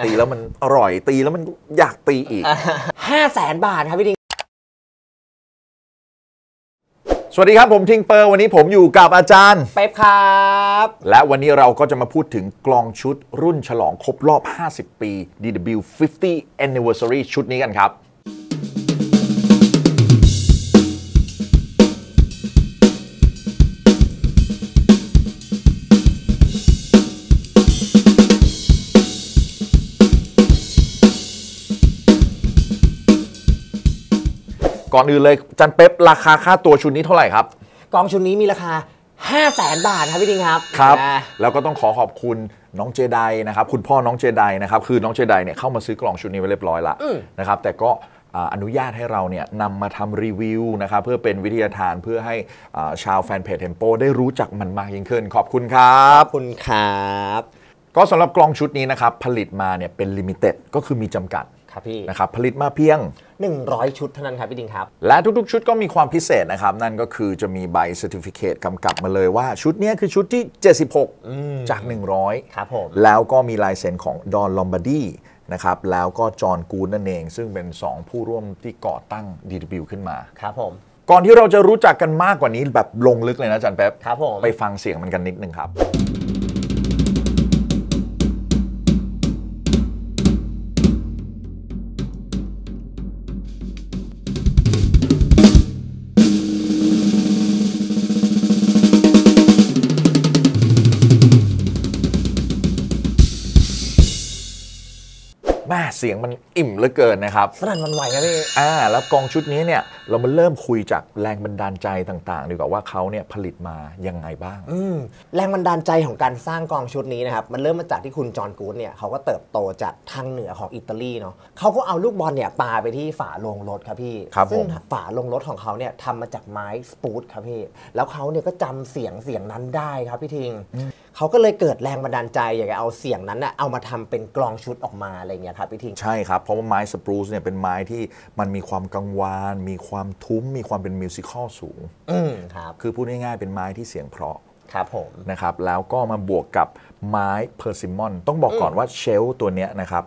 ตีแล้วมันอร่อยตีแล้วมันอยากตีอีกห้าแสนบาทครับพี่ดิง สวัสดีครับผมทิงเปอร์วันนี้ผมอยู่กับอาจารย์ เป๊ปครับ และวันนี้เราก็จะมาพูดถึงกลองชุดรุ่นฉลองครบรอบ 50 ปี DW50 Anniversary ชุดนี้กันครับก่อนอื่นเลยจันเป๊ปราคาค่าตัวชุดนี้เท่าไหร่ครับกองชุดนี้มีราคา 5 0 0แสนบาทครับพี่ดิงครับครับ แล้วก็ต้องขอขอบคุณน้องเจไดนะครับคุณพ่อน้องเจไดนะครับคือน้องเจไดเนี่ยเข้ามาซื้อกล่องชุดนี้ไว้เรียบร้อยละนะครับแต่ก็อนุญาตให้เราเนี่ยนำมาทำรีวิวนะครับเพื่อเป็นวิทยาทานเพื่อให้ชาวแฟนเพจเทมโปได้รู้จักมันมากยิ่งขึ้นขอบคุณครับขอบคุณครับก็สำหรับกล่องชุดนี้นะครับผลิตมาเนี่ยเป็นลิมิเต็ดก็คือมีจำกัดับพี่นะครับ ผลิตมาเพียง 100 ชุดเท่านั้นครับพี่ดิงครับ และทุกๆ ชุดก็มีความพิเศษนะครับ นั่นก็คือจะมีใบเซอร์ติฟิเคตกำกับมาเลยว่า ชุดนี้คือชุดที่ 76จาก 100ครับผมแล้วก็มีลายเซ็นของดอนลอมบาร์ดีนะครับแล้วก็จอห์นกูนนั่นเอง ซึ่งเป็น 2 ผู้ร่วมที่ก่อตั้ง DW ขึ้นมา ครับผม ก่อนที่เราจะรู้จักกันมากกว่านี้แบบลงลึกเลยนะจันแป๊บครับผมไปฟังเสียงมันกันนิดนึงครับแม่เสียงมันอิ่มเหลือเกินนะครับสนั่นมันไหวนะพี่อ่าแล้วกองชุดนี้เนี่ยเรามาเริ่มคุยจากแรงบันดาลใจต่างๆดีกว่าว่าเขาเนี่ยผลิตมายังไงบ้าง อืมแรงบันดาลใจของการสร้างกองชุดนี้นะครับมันเริ่มมาจากที่คุณจอห์นกูดเนี่ยเขาก็เติบโตจากทางเหนือของอิตาลีเนาะเขาก็เอาลูกบอลเนี่ยปาไปที่ฝาโลงรถครับพี่ครับซึ่งฝาโลงรถของเขาเนี่ยทำมาจากไม้สปูตครับพี่ แล้วเขาเนี่ยก็จำเสียงเสียงนั้นได้ครับพี่ทิงเขาก็เลยเกิดแรงบันดาลใจอยากจะเอาเสียงนั้นนะเอามาทำเป็นกลองชุดออกมาอะไรเงี้ยครับพี่ทิงใช่ครับ เพราะว่าไม้สปรูซเนี่ยเป็นไม้ที่มันมีความกังวาน มีความทุ้ม มีความเป็นมิวสิควลสูงอืมครับคือพูดง่ายๆเป็นไม้ที่เสียงเพราะ ครับผมนะครับแล้วก็มาบวกกับไม้เพอร์ซิมอนต้องบอกก่อนว่าเชลตัวเนี้ยนะครับ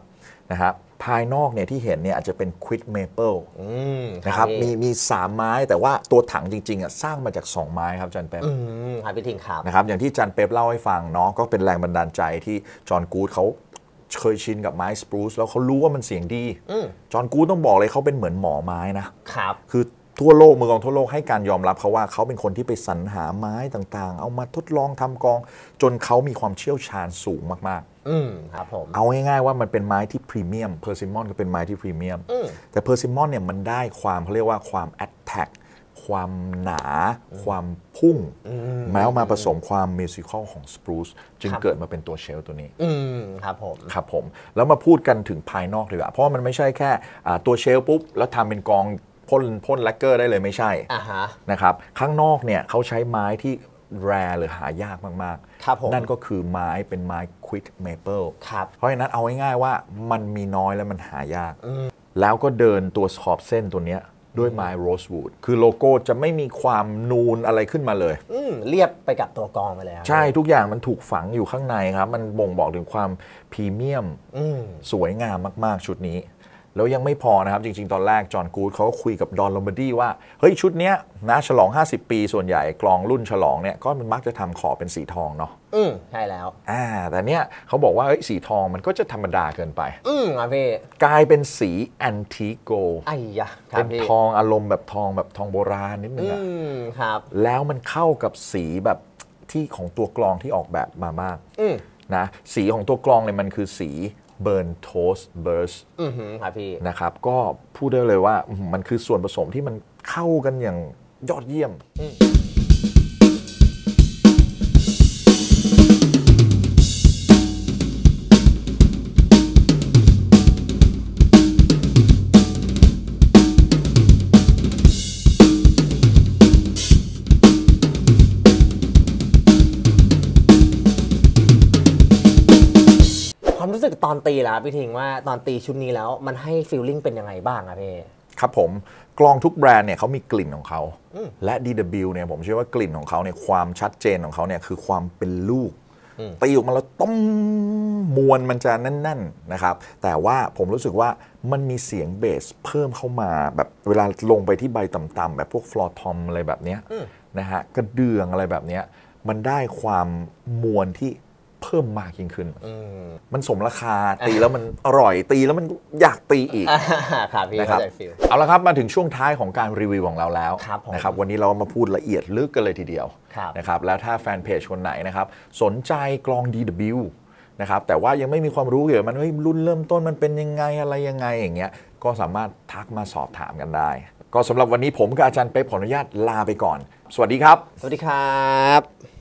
นะครับภายนอกเนี่ย ที่เห็นเนี่ย อาจจะเป็นควิดเมเปิลนะครับ มี มีสามไม้แต่ว่าตัวถังจริงๆอ่ะสร้างมาจาก 2 ไม้ครับจันเป๊ปครับพี่ทิงครับ นะครับ อย่างที่จันเป๊ปเล่าให้ฟังเนาะก็เป็นแรงบันดาลใจที่ จอห์นกู๊ดเขาเคยชินกับไม้สปรูซแล้วเขารู้ว่ามันเสียงดีจอห์นกู๊ดต้องบอกเลยเขาเป็นเหมือนหมอไม้นะครับคือั่วโลกมืองกองทั่วโลกให้การยอมรับเขาว่าเขาเป็นคนที่ไปสรรหาไม้ต่างๆ เอามาทดลองทำกองจนเขามีความเชี่ยวชาญสูงมากๆอืมครับผมเอาง่ายๆว่ามันเป็นไม้ที่พรีเมียมเพอร์ซิมอนก็เป็นไม้ที่พรีเมียมแต่เพอร์ซิมอนเนี่ยมันได้ความเขาเรียกว่าความแอดแทกความหนา ความพุ่งแม้วมาผสมความมิวสิคอลของสปรูซจึงเกิดมาเป็นตัวเชลตัวนี้ครับผมครับผมแล้วมาพูดกันถึงภายนอกดีกว่าเพราะมันไม่ใช่แค่ตัวเชลปุ๊บแล้วทำเป็นกองพ่นพ่นแลกเกอร์ได้เลยไม่ใช่ uh-huh. นะครับ ข้างนอกเนี่ยเขาใช้ไม้ที่แรหรือหายากมากครับผมๆนั่นก็คือไม้เป็นไม้ควิดเมเปิลครับ เพราะฉะนั้นเอาง่ายๆว่ามันมีน้อยและมันหายาก แล้วก็เดินตัวขอบเส้นตัวเนี้ยด้วยไม้โรสวูด คือโลโก้จะไม่มีความนูนอะไรขึ้นมาเลยอืเรียบไปกับตัวกองไปแล้ว ใช่ทุกอย่างมันถูกฝังอยู่ข้างในครับ มันบ่งบอกถึงความพรีเมียมมสวยงามมากๆชุดนี้แล้วยังไม่พอนะครับ จริงๆตอนแรกจอห์นกูดเขาคุยกับดอนลอมบารดีว่าเฮ้ย ชุดเนี้ยนะฉลอง 50 ปี ส่วนใหญ่กลองรุ่นฉลองเนี่ย ก็มันมักจะทำขอเป็นสีทองเนาะอืมใช่แล้วอ่าแต่เนี้ยเขาบอกว่าเฮ้ยสีทองมันก็จะธรรมดาเกินไป อืมอ่ะพี่ กลายเป็นสีแอนติโกไอ้ยะเป็นทองอารมณ์แบบทองแบบทองโบราณนิดนึงอ่ะอืมครับ แล้วมันเข้ากับสีแบบที่ของตัวกลองที่ออกแบบมามากอืมนะสีของตัวกลองเลยมันคือสีเบิร์นโทสเบิร์สอือครับพี่ นะครับ ก็พูดได้เลยว่ามันคือส่วนผสมที่มันเข้ากันอย่างยอดเยี่ยมรู้สึกตอนตีแล้วพี่ทิงว่าตอนตีชุดนี้แล้วมันให้ฟีลลิ่งเป็นยังไงบ้างอะพี่ครับผมกลองทุกแบรนด์เนี่ยเขามีกลิ่นของเขาและ DW เนี่ยผมเชื่อว่ากลิ่นของเขาเนี่ยความชัดเจนของเขาเนี่ยคือความเป็นลูกตีออกมาแล้วต้มมวลมันจะแน่น ๆ นะครับ แต่ว่าผมรู้สึกว่ามันมีเสียงเบสเพิ่มเข้ามาแบบเวลาลงไปที่ใบต่ำๆแบบพวกฟลอร์ทอมอะไรแบบนี้นะฮะกระเดื่องอะไรแบบนี้มันได้ความมวลที่เพิ่มมากยิ่งขึ้น มันสมราคาตีแล้วมันอร่อยตีแล้วมันอยากตีอีก ครับพี่นะครับเอาละครับ มาถึงช่วงท้ายของการรีวิวของเราแล้วนะครับวันนี้เรามาพูดละเอียดลึกกันเลยทีเดียวนะครับแล้วถ้าแฟนเพจคนไหนนะครับสนใจกลอง DW นะครับแต่ว่ายังไม่มีความรู้เกี่ยวกับมันรุ่นเริ่มต้นมันเป็นยังไงอะไรยังไงอย่างเงี้ยก็สามารถทักมาสอบถามกันได้ ก็สำหรับวันนี้ผมกับอาจารย์เป๊ปขออนุญาตลาไปก่อน สวัสดีครับ สวัสดีครับ